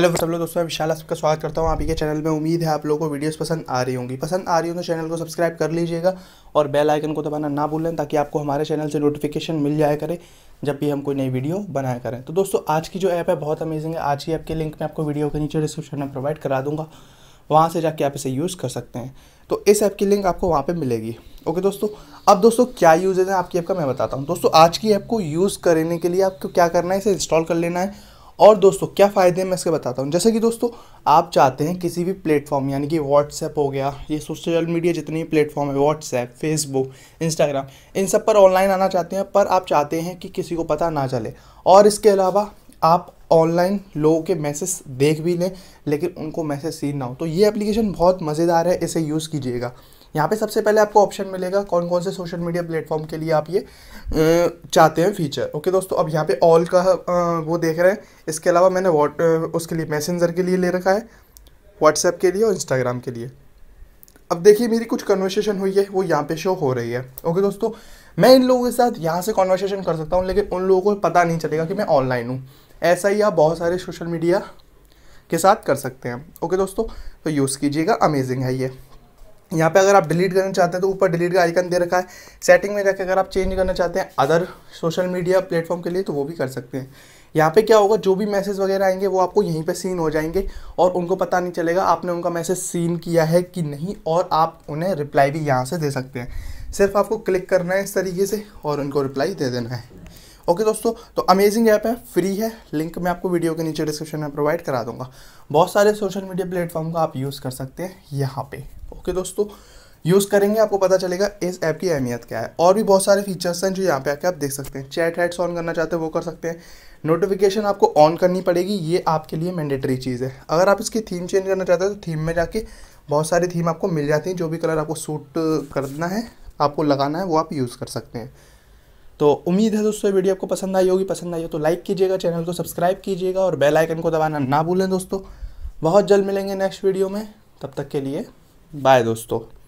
hello सब लोग दोस्तों मैं विशाल आपका स्वागत करता हूँ आप के चैनल में उम्मीद है आप लोगों को वीडियोस पसंद आ रही होंगी पसंद आ रही हो तो चैनल को सब्सक्राइब कर लीजिएगा और बेल आइकन को दबाना ना भूलें ताकि आपको हमारे चैनल से नोटिफिकेशन मिल जाया करे जब भी हम कोई नई वीडियो बनाया करें तो दोस्तों आज की जो ऐप है बहुत अमेजिंग है आज की ऐप के लिंक मैं आपको वीडियो के नीचे डिस्क्रिप्शन में प्रोवाइड करा दूँगा वहाँ से जाके आप इसे यूज़ कर सकते हैं तो इस ऐप की लिंक आपको वहाँ पर मिलेगी ओके दोस्तों अब दोस्तों क्या यूजेज है आपकी ऐप का मैं बताता हूँ दोस्तों आज की ऐप को यूज़ करने के लिए आपको क्या करना है इसे इंस्टॉल कर लेना है और दोस्तों क्या फ़ायदे हैं मैं इसके बताता हूँ जैसे कि दोस्तों आप चाहते हैं किसी भी प्लेटफॉर्म यानी कि व्हाट्सएप हो गया ये सोशल मीडिया जितनी प्लेटफॉर्म है व्हाट्सएप फेसबुक इंस्टाग्राम इन सब पर ऑनलाइन आना चाहते हैं पर आप चाहते हैं कि किसी को पता ना चले और इसके अलावा आप ऑनलाइन लोगों के मैसेज देख भी लें लेकिन उनको मैसेज सीन ना हो तो ये एप्लीकेशन बहुत मज़ेदार है इसे यूज़ कीजिएगा यहाँ पे सबसे पहले आपको ऑप्शन मिलेगा कौन कौन से सोशल मीडिया प्लेटफॉर्म के लिए आप ये चाहते हैं फीचर ओके दोस्तों अब यहाँ पे ऑल का वो देख रहे हैं इसके अलावा मैंने वॉट उसके लिए मैसेंजर के लिए ले रखा है व्हाट्सएप के लिए और इंस्टाग्राम के लिए अब देखिए मेरी कुछ कन्वर्सेशन हुई है वो यहाँ पे शो हो रही है ओके दोस्तों मैं इन लोगों के साथ यहाँ से कॉन्वर्सेशन कर सकता हूँ लेकिन उन लोगों को पता नहीं चलेगा कि मैं ऑनलाइन हूँ ऐसा ही आप बहुत सारे सोशल मीडिया के साथ कर सकते हैं ओके दोस्तों तो यूज़ कीजिएगा अमेजिंग है ये यहाँ पे अगर आप डिलीट करना चाहते हैं तो ऊपर डिलीट का आइकन दे रखा है सेटिंग में जाकर अगर आप चेंज करना चाहते हैं अदर सोशल मीडिया प्लेटफॉर्म के लिए तो वो भी कर सकते हैं यहाँ पे क्या होगा जो भी मैसेज वगैरह आएंगे वो आपको यहीं पे सीन हो जाएंगे और उनको पता नहीं चलेगा आपने उनका मैसेज सीन किया है कि नहीं और आप उन्हें रिप्लाई भी यहाँ से दे सकते हैं सिर्फ आपको क्लिक करना है इस तरीके से और उनको रिप्लाई दे देना है ओके दोस्तों तो अमेजिंग ऐप है फ्री है लिंक मैं आपको वीडियो के नीचे डिस्क्रिप्शन में प्रोवाइड करा दूंगा बहुत सारे सोशल मीडिया प्लेटफॉर्म का आप यूज़ कर सकते हैं यहाँ पे ओके दोस्तों यूज़ करेंगे आपको पता चलेगा इस ऐप की अहमियत क्या है और भी बहुत सारे फीचर्स हैं जो यहाँ पे आके आप देख सकते हैं चैट हैट्स ऑन करना चाहते हैं वो कर सकते हैं नोटिफिकेशन आपको ऑन करनी पड़ेगी ये आपके लिए मैंडेटरी चीज़ है अगर आप इसकी थीम चेंज करना चाहते हैं तो थीम में जाके बहुत सारी थीम आपको मिल जाती हैं जो भी कलर आपको सूट करना है आपको लगाना है वो आप यूज़ कर सकते हैं तो उम्मीद है दोस्तों ये वीडियो आपको पसंद आई होगी पसंद आई हो तो लाइक कीजिएगा चैनल को सब्सक्राइब कीजिएगा और बेल आइकन को दबाना ना भूलें दोस्तों बहुत जल्द मिलेंगे नेक्स्ट वीडियो में तब तक के लिए बाय दोस्तों